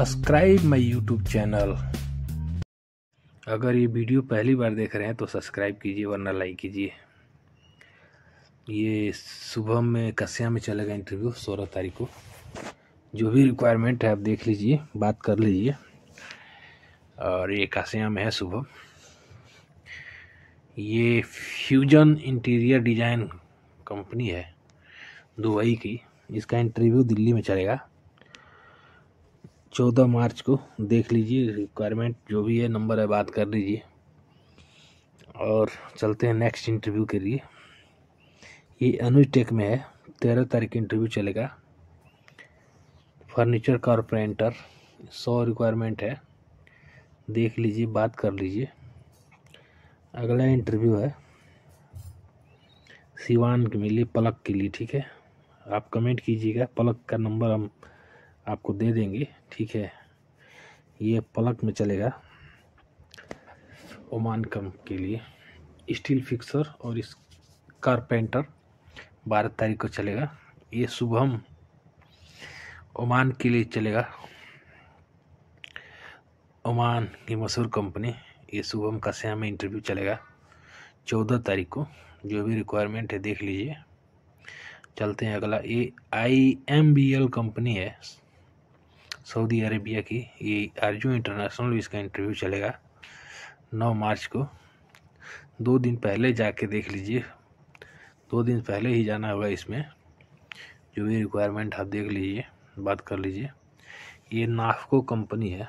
subscribe my YouTube channel अगर ये video पहली बार देख रहे हैं तो सब्सक्राइब कीजिए वरना लाइक कीजिए ये सुबह में कस्या में चलेगा इंटरव्यू सोलह तारीख को जो भी रिक्वायरमेंट है आप देख लीजिए बात कर लीजिए और ये कस्या में है सुबह ये फ्यूजन इंटीरियर डिज़ाइन कंपनी है दुबई की इसका इंटरव्यू दिल्ली में चलेगा चौदह मार्च को देख लीजिए रिक्वायरमेंट जो भी है नंबर है बात कर लीजिए और चलते हैं नेक्स्ट इंटरव्यू के लिए ये अनुज टेक में है तेरह तारीख इंटरव्यू चलेगा फर्नीचर कारपेंटर सौ रिक्वायरमेंट है देख लीजिए बात कर लीजिए अगला इंटरव्यू है सिवान के मिली पलक के लिए ठीक है आप कमेंट कीजिएगा पलक का नंबर हम आपको दे देंगे ठीक है ये पलक में चलेगा ओमान कम के लिए स्टील फिक्सर और इस कारपेंटर बारह तारीख को चलेगा ये शुभम ओमान के लिए चलेगा ओमान की मशहूर कंपनी ये शुभम का श्याम हमें इंटरव्यू चलेगा चौदह तारीख को जो भी रिक्वायरमेंट है देख लीजिए चलते हैं अगला ये I M B L company है सऊदी अरेबिया की ये आरजू इंटरनेशनल इसका इंटरव्यू चलेगा नौ मार्च को दो दिन पहले जाके देख लीजिए दो दिन पहले ही जाना होगा इसमें जो भी रिक्वायरमेंट आप देख लीजिए बात कर लीजिए ये नाफको कंपनी है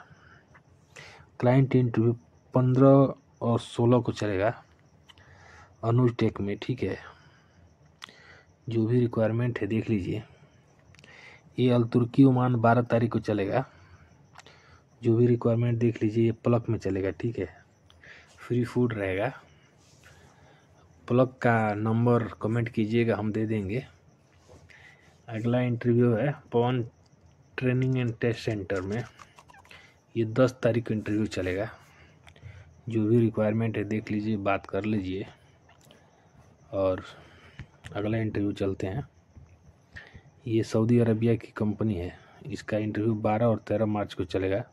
क्लाइंट इंटरव्यू पंद्रह और सोलह को चलेगा अनुज टेक में ठीक है जो भी रिक्वायरमेंट है देख लीजिए ये अल तुर्की ओमान बारह तारीख को चलेगा जो भी रिक्वायरमेंट देख लीजिए ये प्लक में चलेगा ठीक है फ्री फूड रहेगा प्लक का नंबर कमेंट कीजिएगा हम दे देंगे अगला इंटरव्यू है Pawan training and test center में ये दस तारीख को इंटरव्यू चलेगा जो भी रिक्वायरमेंट है देख लीजिए बात कर लीजिए और अगला इंटरव्यू चलते हैं ये सऊदी अरबिया की कंपनी है इसका इंटरव्यू 12 और 13 मार्च को चलेगा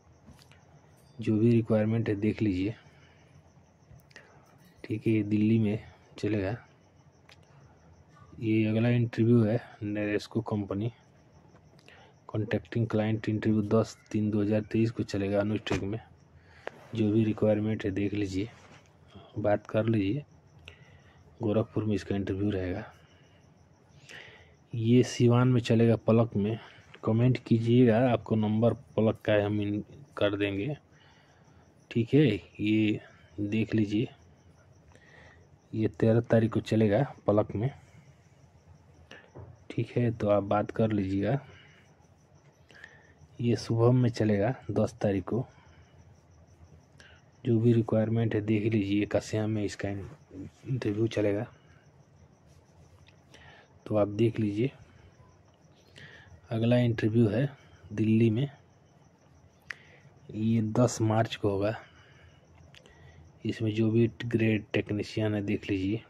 जो भी रिक्वायरमेंट है देख लीजिए ठीक है ये दिल्ली में चलेगा ये अगला इंटरव्यू है Naresco company contacting client interview दस तीन दो हज़ार तेईस को चलेगा अनुस्टेक में जो भी रिक्वायरमेंट है देख लीजिए बात कर लीजिए गोरखपुर में इसका इंटरव्यू रहेगा ये सिवान में चलेगा पलक में कमेंट कीजिएगा आपको नंबर पलक का हम इन कर देंगे ठीक है ये देख लीजिए ये तेरह तारीख को चलेगा पलक में ठीक है तो आप बात कर लीजिएगा ये शुभम में चलेगा दस तारीख को जो भी रिक्वायरमेंट है देख लीजिए कश्याम में इसका इंटरव्यू चलेगा तो आप देख लीजिए अगला इंटरव्यू है दिल्ली में ये दस मार्च को होगा इसमें जो भी ग्रेड टेक्नीशियन है देख लीजिए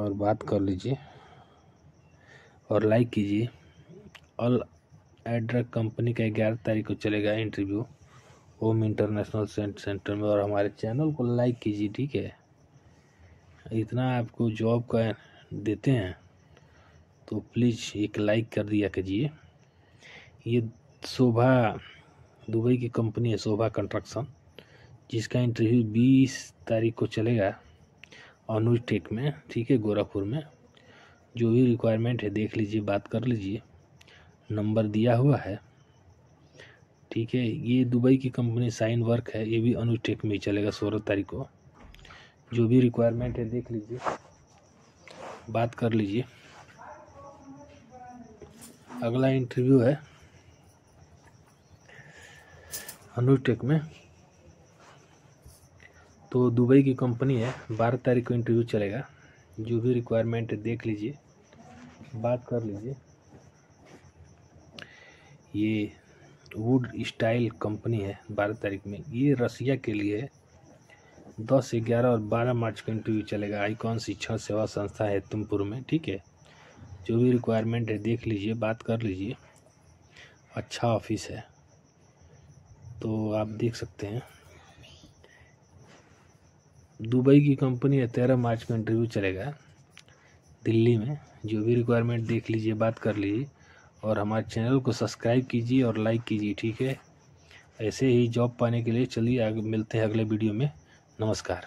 और बात कर लीजिए और लाइक कीजिए ऑल एड्रक कंपनी का ग्यारह तारीख को चलेगा इंटरव्यू होम इंटरनेशनल सेंटर में और हमारे चैनल को लाइक कीजिए ठीक है इतना आपको जॉब का देते हैं तो प्लीज़ एक लाइक कर दिया कीजिए ये शोभा दुबई की कंपनी है शोभा कंस्ट्रक्शन जिसका इंटरव्यू बीस तारीख को चलेगा अनुज टेक में ठीक है गोरखपुर में जो भी रिक्वायरमेंट है देख लीजिए बात कर लीजिए नंबर दिया हुआ है ठीक है ये दुबई की कंपनी साइन वर्क है ये भी अनुज टेक में ही चलेगा सोलह तारीख को जो भी रिक्वायरमेंट है देख लीजिए बात कर लीजिए अगला इंटरव्यू है अनुटेक में तो दुबई की कंपनी है बारह तारीख को इंटरव्यू चलेगा जो भी रिक्वायरमेंट देख लीजिए बात कर लीजिए ये वुड स्टाइल कंपनी है बारह तारीख में ये रसिया के लिए है दस ग्यारह और बारह मार्च को इंटरव्यू चलेगा आईकॉन शिक्षण सेवा संस्था है तुमपुर में ठीक है जो भी रिक्वायरमेंट है देख लीजिए बात कर लीजिए अच्छा ऑफिस है तो आप देख सकते हैं दुबई की कंपनी है तेरह मार्च को इंटरव्यू चलेगा दिल्ली में जो भी रिक्वायरमेंट देख लीजिए बात कर लीजिए और हमारे चैनल को सब्सक्राइब कीजिए और लाइक कीजिए ठीक है ऐसे ही जॉब पाने के लिए चलिए आगे मिलते हैं अगले वीडियो में नमस्कार